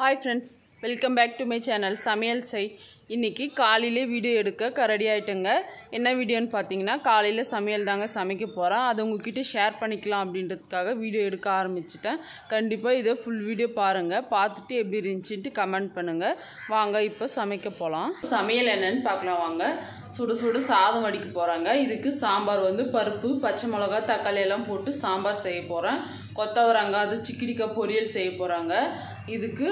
hi friends welcome back to my channel சமையல் செய் இன்றைக்கி காலையிலே வீடியோ எடுக்க கரடி ஆகிட்டுங்க என்ன வீடியோன்னு பார்த்தீங்கன்னா காலையில் சமையல் தாங்க சமைக்க போகிறேன் அது உங்ககிட்ட ஷேர் பண்ணிக்கலாம் அப்படின்றதுக்காக வீடியோ எடுக்க ஆரம்பிச்சிட்டேன் கண்டிப்பாக இதை ஃபுல் வீடியோ பாருங்கள் பார்த்துட்டு எப்படி இருந்துச்சுன்ட்டு கமெண்ட் பண்ணுங்கள் வாங்க இப்போ சமைக்க போகலாம் சமையல் என்னென்னு பார்க்கலாம் வாங்க சுட சுட சாதம் அடிக்க போகிறாங்க இதுக்கு சாம்பார் வந்து பருப்பு பச்சை மிளகா தக்காளி எல்லாம் போட்டு சாம்பார் செய்ய போகிறேன் கொத்தவரங்கா அது சிக்கிடிக்காய் பொரியல் செய்ய போகிறாங்க இதுக்கு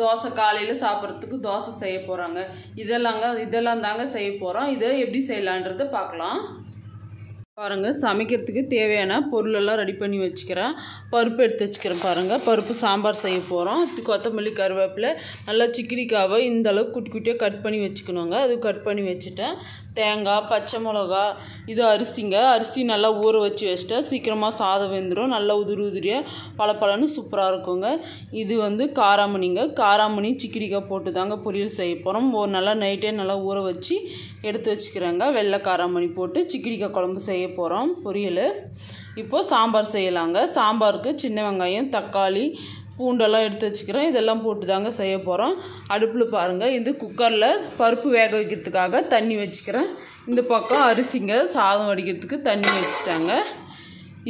தோசை காலையில் சாப்பிட்றதுக்கு தோசை செய்ய போகிறாங்க இதெல்லாங்க இதெல்லாம் தாங்க செய்ய போகிறோம் இதை எப்படி செய்யலான்றதை பார்க்கலாம் பாருங்கள் சமைக்கிறதுக்கு தேவையான பொருளெல்லாம் ரெடி பண்ணி வச்சுக்கிறேன் பருப்பு எடுத்து வச்சுக்கிறேன் பாருங்கள் பருப்பு சாம்பார் செய்ய போகிறோம் அது கொத்தமல்லி கருவேப்பில் நல்லா சிக்கிரிக்காவை இந்த அளவுக்கு குட்டி குட்டியாக கட் பண்ணி வச்சுக்கணுங்க அது கட் பண்ணி வச்சுட்டேன் தேங்காய் பச்சை மிளகா இது அரிசிங்க அரிசி நல்லா ஊற வச்சு வச்சுட்டா சீக்கிரமாக சாதம் வெந்துடும் நல்லா உதிரி உதிரியாக பல பழன்னு சூப்பராக இருக்குங்க இது வந்து காராமணிங்க காராமணி சிக்கிரிக்காய் போட்டு தாங்க பொரியல் செய்ய போகிறோம் ஒரு நல்லா நைட்டே நல்லா ஊற வச்சு எடுத்து வச்சுக்கிறாங்க வெள்ளை காராமணி போட்டு சிக்கிரிக்காய் குழம்பு செய்ய போகிறோம் பொரியல் இப்போது சாம்பார் செய்யலாங்க சாம்பாருக்கு சின்ன வெங்காயம் தக்காளி பூண்டெல்லாம் எடுத்து வச்சுக்கிறோம் இதெல்லாம் போட்டு தாங்க செய்ய போகிறோம் அடுப்பில் பாருங்கள் இது குக்கரில் பருப்பு வேக வைக்கிறதுக்காக தண்ணி வச்சுக்கிறேன் இந்த பக்கம் அரிசிங்க சாதம் வடிக்கிறதுக்கு தண்ணி வச்சுட்டாங்க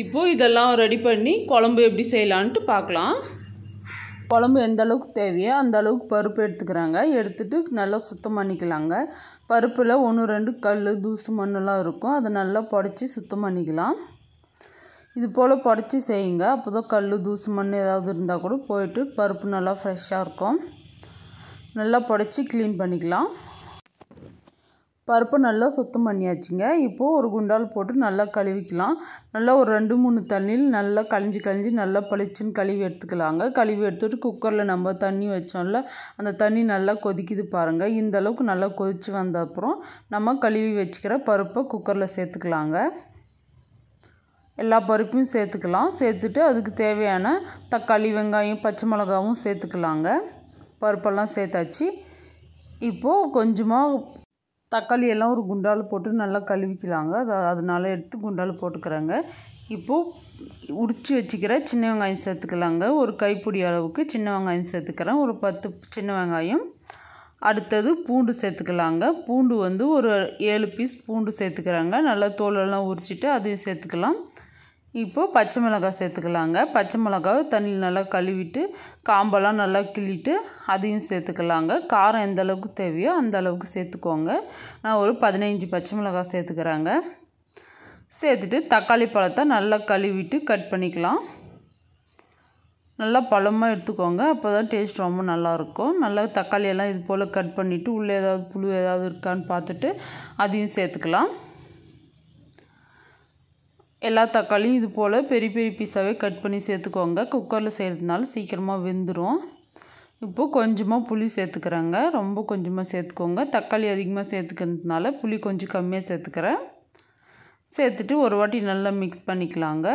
இப்போது இதெல்லாம் ரெடி பண்ணி குழம்பு எப்படி செய்யலான்ட்டு பார்க்கலாம் குழம்பு எந்த அளவுக்கு தேவையோ அந்த அளவுக்கு பருப்பு எடுத்துக்கிறாங்க எடுத்துகிட்டு நல்லா சுத்தம் பண்ணிக்கலாங்க பருப்பில் ஒன்று ரெண்டு கல் தூசு மண்ணெல்லாம் இருக்கும் அதை நல்லா புடச்சி சுத்தம் பண்ணிக்கலாம் இது போல் புடச்சி செய்யுங்க அப்போ தான் கல் தூசு மண் ஏதாவது இருந்தால் கூட போயிட்டு பருப்பு நல்லா ஃப்ரெஷ்ஷாக இருக்கும் நல்லா புடச்சி க்ளீன் பண்ணிக்கலாம் பருப்பு நல்லா சுத்தம் பண்ணியாச்சுங்க இப்போது ஒரு குண்டால் போட்டு நல்லா கழுவிக்கலாம் நல்லா ஒரு ரெண்டு மூணு தண்ணியில் நல்லா கழிஞ்சு கழிஞ்சு நல்லா பளிச்சுன்னு கழுவி எடுத்துக்கலாங்க கழுவி எடுத்துகிட்டு குக்கரில் நம்ம தண்ணி வச்சோம்ல அந்த தண்ணி நல்லா கொதிக்குது பாருங்கள் இந்த அளவுக்கு நல்லா கொதித்து வந்த அப்புறம் நம்ம கழுவி வச்சுக்கிற பருப்பை குக்கரில் சேர்த்துக்கலாங்க எல்லா பருப்பையும் சேர்த்துக்கலாம் சேர்த்துட்டு அதுக்கு தேவையான தக்காளி வெங்காயம் பச்சை மிளகாவும் சேர்த்துக்கலாங்க பருப்பெல்லாம் சேர்த்தாச்சு இப்போது கொஞ்சமாக தக்காளி எல்லாம் ஒரு குண்டால் போட்டு நல்லா கழுவிக்கலாங்க அதை அதனால் எடுத்து குண்டால் போட்டுக்கிறாங்க இப்போது உரித்து வச்சுக்கிற சின்ன வெங்காயம் சேர்த்துக்கலாங்க ஒரு கைப்பொடி அளவுக்கு சின்ன வெங்காயம் சேர்த்துக்கிறேன் ஒரு பத்து சின்ன வெங்காயம் அடுத்தது பூண்டு சேர்த்துக்கலாங்க பூண்டு வந்து ஒரு ஏழு பீஸ் பூண்டு சேர்த்துக்கிறாங்க நல்லா தோலெல்லாம் உரிச்சிட்டு அதையும் சேர்த்துக்கலாம் இப்போது பச்சை மிளகா சேர்த்துக்கலாங்க பச்சை மிளகாவை தண்ணியில் நல்லா கழுவிட்டு காம்பெல்லாம் நல்லா கிள்ளிட்டு அதையும் சேர்த்துக்கலாங்க காரம் எந்த அளவுக்கு தேவையோ அந்த அளவுக்கு சேர்த்துக்கோங்க நான் ஒரு பதினைஞ்சு பச்சை மிளகா சேர்த்துக்கிறாங்க சேர்த்துட்டு தக்காளி பழத்தை நல்லா கழுவிட்டு கட் பண்ணிக்கலாம் நல்லா பழமாக எடுத்துக்கோங்க அப்போ தான் டேஸ்ட் ரொம்ப நல்லாயிருக்கும் நல்லா தக்காளியெல்லாம் இது போல் கட் பண்ணிவிட்டு உள்ளே ஏதாவது புழு ஏதாவது இருக்கான்னு பார்த்துட்டு அதையும் சேர்த்துக்கலாம் எல்லா தக்காளியும் இது போல் பெரிய பெரிய பீஸாகவே கட் பண்ணி சேர்த்துக்கோங்க குக்கரில் செய்கிறதுனால சீக்கிரமாக வெந்துடும் இப்போது கொஞ்சமாக புளி சேர்த்துக்கிறேங்க ரொம்ப கொஞ்சமாக சேர்த்துக்கோங்க தக்காளி அதிகமாக சேர்த்துக்கிறதுனால புளி கொஞ்சம் கம்மியாக சேர்த்துக்கிறேன் சேர்த்துட்டு ஒரு வாட்டி நல்லா மிக்ஸ் பண்ணிக்கலாங்க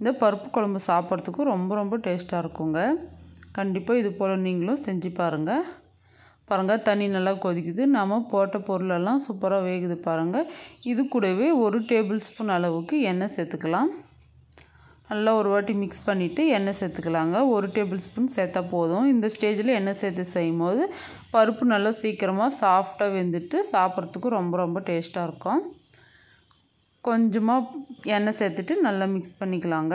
இந்த பருப்பு குழம்பு சாப்பிட்றதுக்கும் ரொம்ப ரொம்ப டேஸ்ட்டாக இருக்குங்க கண்டிப்பாக இது போல் நீங்களும் செஞ்சு பாருங்கள் பாருங்கள் தண்ணி நல்லா கொதிக்குது நம்ம போட்ட பொருளெல்லாம் சூப்பராக வேகுது பாருங்கள் இது கூடவே ஒரு டேபிள் ஸ்பூன் அளவுக்கு எண்ணெய் சேர்த்துக்கலாம் நல்லா ஒரு வாட்டி மிக்ஸ் பண்ணிவிட்டு எண்ணெய் சேர்த்துக்கலாங்க ஒரு டேபிள் ஸ்பூன் சேர்த்தா போதும் இந்த ஸ்டேஜில் எண்ணெய் சேர்த்து செய்யும் போது பருப்பு நல்லா சீக்கிரமாக சாஃப்டாக வெந்துட்டு சாப்பிட்றதுக்கு ரொம்ப ரொம்ப டேஸ்ட்டாக இருக்கும் கொஞ்சமாக எண்ணெய் சேர்த்துட்டு நல்லா மிக்ஸ் பண்ணிக்கலாங்க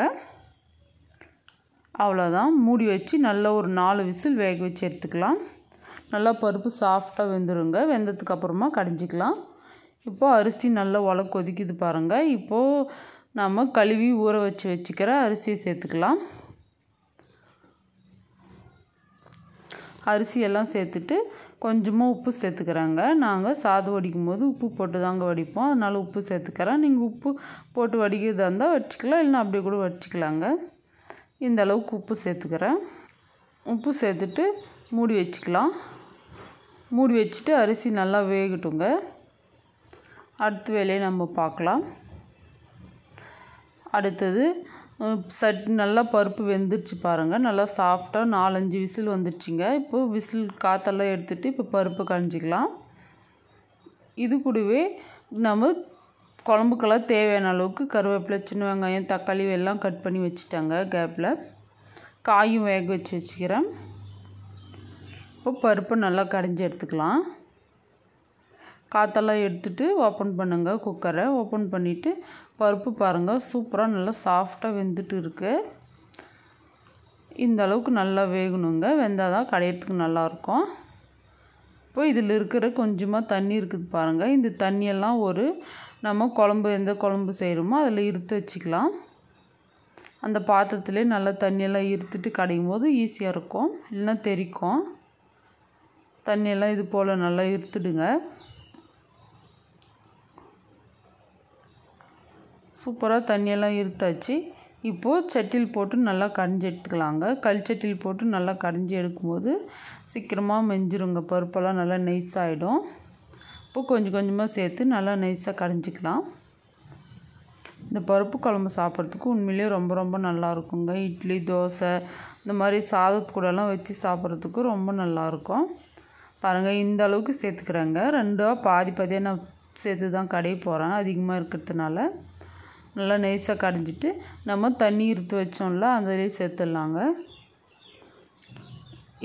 அவ்வளோதான் மூடி வச்சு நல்லா ஒரு நாலு விசில் வேக வச்சு எடுத்துக்கலாம் நல்லா பருப்பு சாஃப்டாக வெந்துருங்க வெந்ததுக்கு அப்புறமா கடைஞ்சிக்கலாம் இப்போது அரிசி நல்லா உல கொதிக்குது பாருங்கள் இப்போது நம்ம கழுவி ஊற வச்சு வச்சுக்கிற அரிசியை சேர்த்துக்கலாம் அரிசியெல்லாம் சேர்த்துட்டு கொஞ்சமாக உப்பு சேர்த்துக்கிறாங்க நாங்கள் சாதம் வடிக்கும் போது உப்பு போட்டு தாங்க வடிப்போம் அதனால் உப்பு சேர்த்துக்கிறேன் நீங்கள் உப்பு போட்டு வடிக்கிறதா இருந்தால் வச்சுக்கலாம் இல்லைன்னா அப்படியே கூட வடிச்சிக்கலாங்க இந்த அளவுக்கு உப்பு சேர்த்துக்கிறேன் உப்பு சேர்த்துட்டு மூடி வச்சுக்கலாம் மூடி வச்சுட்டு அரிசி நல்லா வேகட்டுங்க அடுத்த வேலையை நம்ம பார்க்கலாம் அடுத்தது சட் நல்லா பருப்பு வெந்துருச்சு பாருங்கள் நல்லா சாஃப்டாக நாலஞ்சு விசில் வந்துடுச்சிங்க இப்போ விசில் காற்றெல்லாம் எடுத்துகிட்டு இப்போ பருப்பு கழிஞ்சிக்கலாம் இது கூடவே நம்ம குழம்புக்கெல்லாம் தேவையான அளவுக்கு கருவேப்பிலை சின்ன வெங்காயம் தக்காளி எல்லாம் கட் பண்ணி வச்சுட்டாங்க கேப்பில் காயும் வேக வச்சு வச்சுக்கிறேன் இப்போ பருப்பு நல்லா கரைஞ்சி எடுத்துக்கலாம் காற்றெல்லாம் எடுத்துட்டு ஓப்பன் பண்ணுங்கள் குக்கரை ஓப்பன் பண்ணிவிட்டு பருப்பு பாருங்கள் சூப்பராக நல்லா சாஃப்டாக வெந்துட்டு இருக்குது இந்த அளவுக்கு நல்லா வேகணுங்க வெந்தால் தான் கடையிறதுக்கு நல்லாயிருக்கும் இப்போ இதில் இருக்கிற கொஞ்சமாக தண்ணி இருக்குது பாருங்கள் இந்த தண்ணியெல்லாம் ஒரு நம்ம குழம்பு எந்த குழம்பு செய்கிறோமோ அதில் இருத்து வச்சுக்கலாம் அந்த பாத்திரத்துலேயே நல்லா தண்ணியெல்லாம் இருத்துட்டு கடையும் போது ஈஸியாக இருக்கும் இல்லைன்னா தெரிக்கும் தண்ணியெல்லாம் இது போல் நல்லா இருத்துடுங்க சூப்பராக தண்ணியெல்லாம் இருத்தாச்சு இப்போது சட்டியில் போட்டு நல்லா கரைஞ்சி எடுத்துக்கலாங்க கல் சட்டியில் போட்டு நல்லா கரைஞ்சி எடுக்கும்போது சீக்கிரமாக மெஞ்சிருங்க பருப்பெல்லாம் நல்லா நைஸ் ஆகிடும் இப்போ கொஞ்சம் கொஞ்சமாக சேர்த்து நல்லா நைஸாக கரைஞ்சிக்கலாம் இந்த பருப்பு குழம்பு சாப்பிட்றதுக்கு உண்மையிலேயே ரொம்ப ரொம்ப நல்லா இருக்குங்க இட்லி தோசை இந்த மாதிரி சாதத்து கூடலாம் வச்சு சாப்பிட்றதுக்கு ரொம்ப நல்லாயிருக்கும் பாருங்கள் இந்த அளவுக்கு சேர்த்துக்கிறேங்க ரெண்டோ பாதி பாதியாக நான் சேர்த்து தான் கடைய போகிறேன் அதிகமாக இருக்கிறதுனால நல்லா நைஸாக கடைஞ்சிட்டு நம்ம தண்ணி இருத்து வச்சோம்ல அதிலே சேர்த்துடலாங்க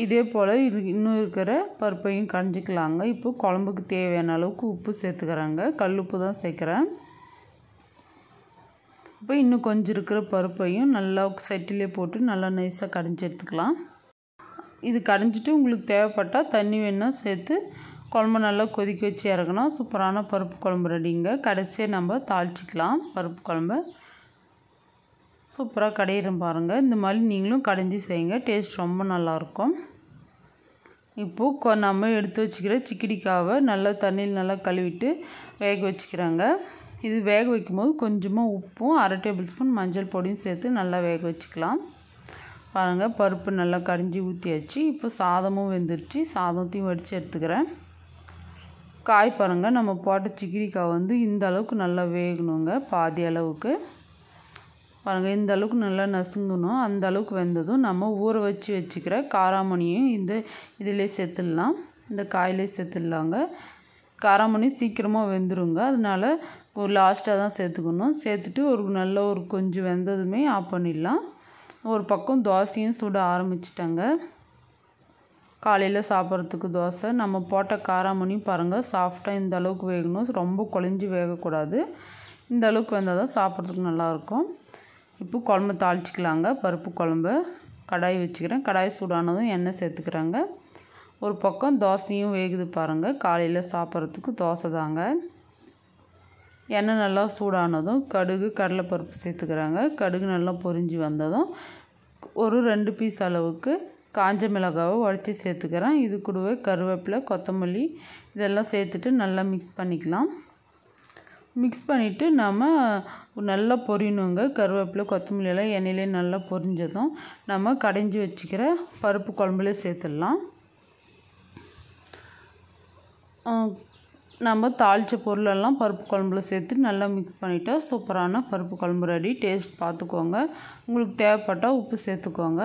இதே போல் இன்னும் இருக்கிற பருப்பையும் கடைஞ்சிக்கலாங்க இப்போ குழம்புக்கு தேவையான அளவுக்கு உப்பு சேர்த்துக்கிறாங்க உப்பு தான் சேர்க்குறேன் இப்போ இன்னும் கொஞ்சம் இருக்கிற பருப்பையும் நல்லா சட்டிலே போட்டு நல்லா நைஸாக கடைஞ்சி எடுத்துக்கலாம் இது கடைஞ்சிட்டு உங்களுக்கு தேவைப்பட்டால் தண்ணி வேணால் சேர்த்து குழம்பு நல்லா கொதிக்க வச்சு இறக்கணும் சூப்பரான பருப்பு குழம்பு ரெடிங்க கடைசியாக நம்ம தாளிச்சிக்கலாம் பருப்பு குழம்பு சூப்பராக கடையிடும் பாருங்கள் இந்த மாதிரி நீங்களும் கடைஞ்சி செய்யுங்க டேஸ்ட் ரொம்ப நல்லாயிருக்கும் இப்போது நம்ம எடுத்து வச்சுக்கிற சிக்கிடிக்காவை நல்லா தண்ணியில் நல்லா கழுவிட்டு வேக வச்சுக்கிறாங்க இது வேக வைக்கும்போது கொஞ்சமாக உப்பும் அரை டேபிள் ஸ்பூன் மஞ்சள் பொடியும் சேர்த்து நல்லா வேக வச்சுக்கலாம் பாருங்கள் பருப்பு நல்லா கரிஞ்சி ஊற்றியாச்சு இப்போ சாதமும் வெந்துருச்சு சாதத்தையும் வடித்து எடுத்துக்கிறேன் காய் பாருங்கள் நம்ம போட்ட சிக்கிரிக்காய் வந்து இந்த அளவுக்கு நல்லா வேகணுங்க பாதி அளவுக்கு பாருங்கள் இந்த அளவுக்கு நல்லா நசுங்கணும் அந்த அளவுக்கு வெந்ததும் நம்ம ஊற வச்சு வச்சுக்கிற காராமணியும் இந்த இதிலே சேர்த்துடலாம் இந்த காயிலே சேர்த்துடலாங்க காராமணி சீக்கிரமாக வெந்துருங்க அதனால் லாஸ்ட்டாக தான் சேர்த்துக்கணும் சேர்த்துட்டு ஒரு நல்ல ஒரு கொஞ்சம் வெந்ததுமே ஆஃப் பண்ணிடலாம் ஒரு பக்கம் தோசையும் சுட ஆரம்பிச்சிட்டாங்க காலையில் சாப்பிட்றதுக்கு தோசை நம்ம போட்ட காராமணியும் பாருங்கள் சாஃப்டாக இந்த அளவுக்கு வேகணும் ரொம்ப குழஞ்சி வேகக்கூடாது இந்த அளவுக்கு வந்தால் தான் சாப்பிட்றதுக்கு நல்லாயிருக்கும் இப்போ குழம்பு தாளிச்சிக்கலாங்க பருப்பு குழம்பு கடாய் வச்சுக்கிறேன் கடாய் சூடானதும் எண்ணெய் சேர்த்துக்கிறாங்க ஒரு பக்கம் தோசையும் வேகுது பாருங்கள் காலையில் சாப்பிட்றதுக்கு தோசை தாங்க எண்ணெய் நல்லா சூடானதும் கடுகு கடலைப்பருப்பு சேர்த்துக்கிறாங்க கடுகு நல்லா பொரிஞ்சு வந்ததும் ஒரு ரெண்டு பீஸ் அளவுக்கு காஞ்ச மிளகாவை உடச்சி சேர்த்துக்கிறேன் இது கூடவே கருவேப்பிலை கொத்தமல்லி இதெல்லாம் சேர்த்துட்டு நல்லா மிக்ஸ் பண்ணிக்கலாம் மிக்ஸ் பண்ணிவிட்டு நம்ம நல்லா பொரியணுங்க கருவேப்பிலை கொத்தமல்லியெல்லாம் எண்ணெயிலே நல்லா பொரிஞ்சதும் நம்ம கடைஞ்சி வச்சுக்கிற பருப்பு குழம்புல சேர்த்துடலாம் நம்ம தாளித்த பொருளெல்லாம் பருப்பு குழம்புல சேர்த்து நல்லா மிக்ஸ் பண்ணிவிட்டா சூப்பரான பருப்பு குழம்பு ரெடி டேஸ்ட் பார்த்துக்கோங்க உங்களுக்கு தேவைப்பட்டால் உப்பு சேர்த்துக்கோங்க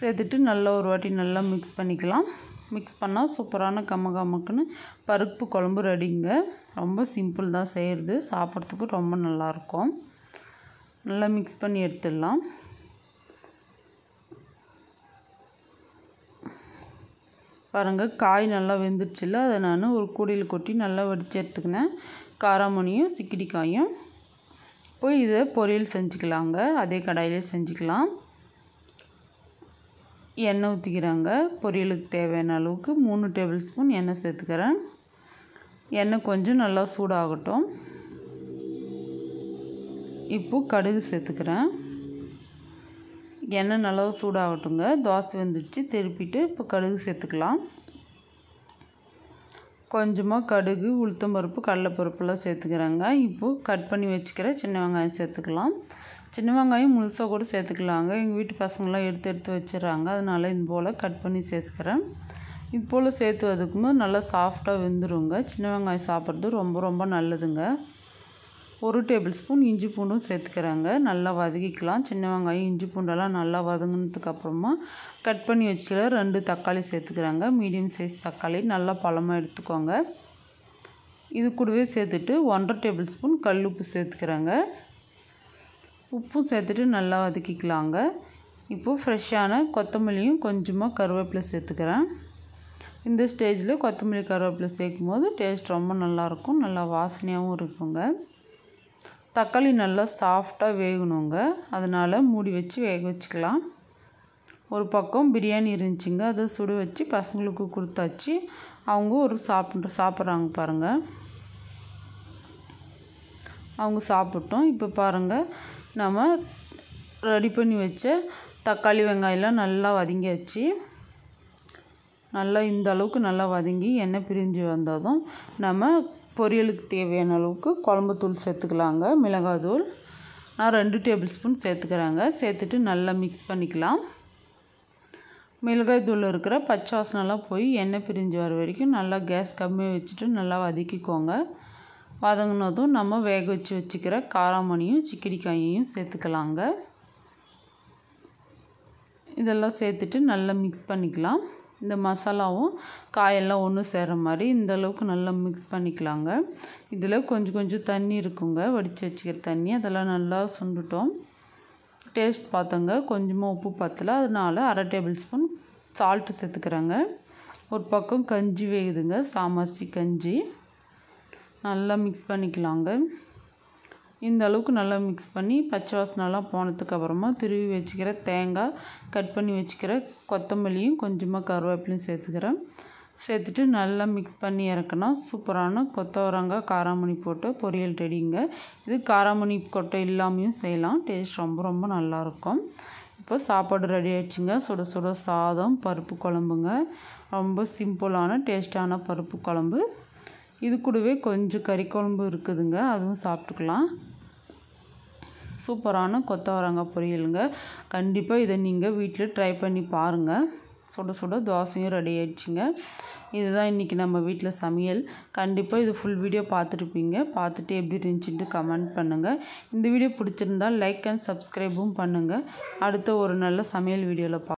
சேர்த்துட்டு நல்லா ஒரு வாட்டி நல்லா மிக்ஸ் பண்ணிக்கலாம் மிக்ஸ் பண்ணால் சூப்பரான கம்ம பருப்பு குழம்பு ரெடிங்க ரொம்ப சிம்பிள் தான் செய்கிறது சாப்பிட்றதுக்கு ரொம்ப நல்லாயிருக்கும் நல்லா மிக்ஸ் பண்ணி எடுத்துடலாம் பாருங்கள் காய் நல்லா வெந்துருச்சுல்ல அதை நான் ஒரு கூடையில் கொட்டி நல்லா வடித்து எடுத்துக்கினேன் காராமணியும் சிக்கிடிக்காயும் போய் இதை பொரியல் செஞ்சுக்கலாங்க அதே கடாயிலே செஞ்சுக்கலாம் எண்ணெய் ஊற்றிக்கிறாங்க பொரியலுக்கு தேவையான அளவுக்கு மூணு டேபிள் ஸ்பூன் எண்ணெய் சேர்த்துக்கிறேன் எண்ணெய் கொஞ்சம் நல்லா சூடாகட்டும் இப்போது கடுகு சேர்த்துக்கிறேன் எண்ணெய் நல்லா சூடாகட்டுங்க தோசை வந்துடுச்சு திருப்பிட்டு இப்போ கடுகு சேர்த்துக்கலாம் கொஞ்சமாக கடுகு உளுத்தம் உளுத்தம்பருப்பு கடலைப்பருப்புலாம் சேர்த்துக்கிறாங்க இப்போது கட் பண்ணி வச்சுக்கிற சின்ன வெங்காயம் சேர்த்துக்கலாம் சின்ன வெங்காயம் முழுசாக கூட சேர்த்துக்கலாங்க எங்கள் வீட்டு பசங்களாம் எடுத்து எடுத்து வச்சிடறாங்க அதனால் இது போல் கட் பண்ணி சேர்த்துக்கிறேன் இது போல் சேர்த்து வதக்கும்போது நல்லா சாஃப்டாக வெந்துருங்க சின்ன வெங்காயம் சாப்பிட்றது ரொம்ப ரொம்ப நல்லதுங்க ஒரு டேபிள் ஸ்பூன் இஞ்சி பூண்டும் சேர்த்துக்கிறாங்க நல்லா வதக்கிக்கலாம் சின்ன வெங்காயம் இஞ்சி பூண்டெல்லாம் நல்லா வதங்கினதுக்கப்புறமா கட் பண்ணி வச்சுக்கல ரெண்டு தக்காளி சேர்த்துக்கிறாங்க மீடியம் சைஸ் தக்காளி நல்லா பழமாக எடுத்துக்கோங்க இது கூடவே சேர்த்துட்டு ஒன்றரை டேபிள் ஸ்பூன் கல் உப்பு சேர்த்துக்கிறாங்க உப்பும் சேர்த்துட்டு நல்லா வதக்கிக்கலாங்க இப்போது ஃப்ரெஷ்ஷான கொத்தமல்லியும் கொஞ்சமாக கருவேப்பிலை சேர்த்துக்கிறேன் இந்த ஸ்டேஜில் கொத்தமல்லி கருவேப்பிலை சேர்க்கும் போது டேஸ்ட் ரொம்ப நல்லாயிருக்கும் நல்லா வாசனையாகவும் இருக்குங்க தக்காளி நல்லா சாஃப்டாக வேகணுங்க அதனால் மூடி வச்சு வேக வச்சுக்கலாம் ஒரு பக்கம் பிரியாணி இருந்துச்சுங்க அதை சுட வச்சு பசங்களுக்கு கொடுத்தாச்சு அவங்க ஒரு சாப்பிட்டு சாப்பிட்றாங்க பாருங்கள் அவங்க சாப்பிட்டோம் இப்போ பாருங்கள் நம்ம ரெடி பண்ணி வச்ச தக்காளி வெங்காயம்லாம் நல்லா வதங்கியாச்சு நல்லா இந்த அளவுக்கு நல்லா வதங்கி எண்ணெய் பிரிஞ்சு வந்ததும் நம்ம பொரியலுக்கு தேவையான அளவுக்கு குழம்புத்தூள் சேர்த்துக்கலாங்க மிளகாத்தூள் நான் ரெண்டு டேபிள் ஸ்பூன் சேர்த்துக்கிறாங்க சேர்த்துட்டு நல்லா மிக்ஸ் பண்ணிக்கலாம் மிளகாய் தூள் இருக்கிற பச்சை போய் எண்ணெய் பிரிஞ்சு வர வரைக்கும் நல்லா கேஸ் கம்மியாக வச்சுட்டு நல்லா வதக்கிக்கோங்க வதங்கினதும் நம்ம வேக வச்சு வச்சுக்கிற காராமணியும் சிக்கிடிக்காயையும் சேர்த்துக்கலாங்க இதெல்லாம் சேர்த்துட்டு நல்லா மிக்ஸ் பண்ணிக்கலாம் இந்த மசாலாவும் காயெல்லாம் ஒன்று சேர்கிற மாதிரி இந்தளவுக்கு நல்லா மிக்ஸ் பண்ணிக்கலாங்க இதில் கொஞ்சம் கொஞ்சம் தண்ணி இருக்குங்க வடித்து வச்சுக்கிற தண்ணி அதெல்லாம் நல்லா சுண்டுட்டோம் டேஸ்ட் பார்த்தோங்க கொஞ்சமாக உப்பு பார்த்துல அதனால் அரை டேபிள் ஸ்பூன் சால்ட்டு சேர்த்துக்கிறேங்க ஒரு பக்கம் கஞ்சி வேகுதுங்க சாமரிசி கஞ்சி நல்லா மிக்ஸ் பண்ணிக்கலாங்க இந்த அளவுக்கு நல்லா மிக்ஸ் பண்ணி பச்சை வாசனைலாம் போனதுக்கு அப்புறமா திருவி வச்சுக்கிற தேங்காய் கட் பண்ணி வச்சுக்கிற கொத்தமல்லியும் கொஞ்சமாக கருவேப்பிலையும் சேர்த்துக்கிறேன் சேர்த்துட்டு நல்லா மிக்ஸ் பண்ணி இறக்கினா சூப்பரான கொத்தவரங்காய் காராமணி போட்டு பொரியல் ரெடிங்க இது காராமணி கொட்டை இல்லாமையும் செய்யலாம் டேஸ்ட் ரொம்ப ரொம்ப நல்லாயிருக்கும் இப்போ சாப்பாடு ரெடி ஆயிடுச்சுங்க சுட சுட சாதம் பருப்பு குழம்புங்க ரொம்ப சிம்பிளான டேஸ்டான பருப்பு குழம்பு இது கூடவே கொஞ்சம் கறி குழம்பு இருக்குதுங்க அதுவும் சாப்பிட்டுக்கலாம் சூப்பரான கொத்தவரங்க பொரியலுங்க கண்டிப்பாக இதை நீங்கள் வீட்டில் ட்ரை பண்ணி பாருங்கள் சுட சுட தோசையும் ரெடி ஆயிடுச்சுங்க இதுதான் இன்றைக்கி நம்ம வீட்டில் சமையல் கண்டிப்பாக இது ஃபுல் வீடியோ பார்த்துருப்பீங்க பார்த்துட்டு எப்படி இருந்துச்சுட்டு கமெண்ட் பண்ணுங்கள் இந்த வீடியோ பிடிச்சிருந்தால் லைக் அண்ட் சப்ஸ்கிரைபும் பண்ணுங்கள் அடுத்த ஒரு நல்ல சமையல் வீடியோவில் பா